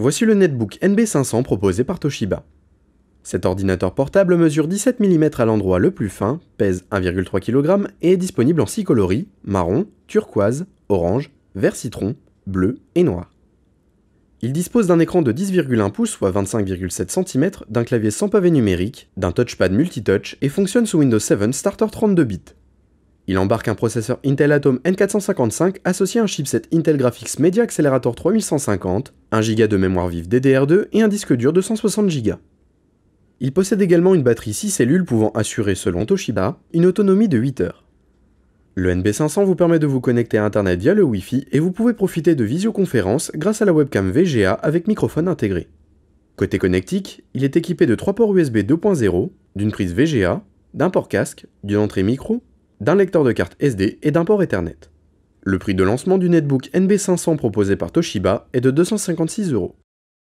Voici le netbook NB500 proposé par Toshiba. Cet ordinateur portable mesure 17 mm à l'endroit le plus fin, pèse 1,3 kg et est disponible en 6 coloris, marron, turquoise, orange, vert citron, bleu et noir. Il dispose d'un écran de 10,1 pouces, soit 25,7 cm, d'un clavier sans pavé numérique, d'un touchpad multitouch et fonctionne sous Windows 7 Starter 32 bits. Il embarque un processeur Intel Atom N455 associé à un chipset Intel Graphics Media Accelerator 3150, 1 Go de mémoire vive DDR2 et un disque dur de 160 Go. Il possède également une batterie 6 cellules pouvant assurer, selon Toshiba, une autonomie de 8 heures. Le NB500 vous permet de vous connecter à Internet via le Wi-Fi et vous pouvez profiter de visioconférences grâce à la webcam VGA avec microphone intégré. Côté connectique, il est équipé de 3 ports USB 2.0, d'une prise VGA, d'un port casque, d'une entrée micro d'un lecteur de carte SD et d'un port Ethernet. Le prix de lancement du netbook NB500 proposé par Toshiba est de 256 euros.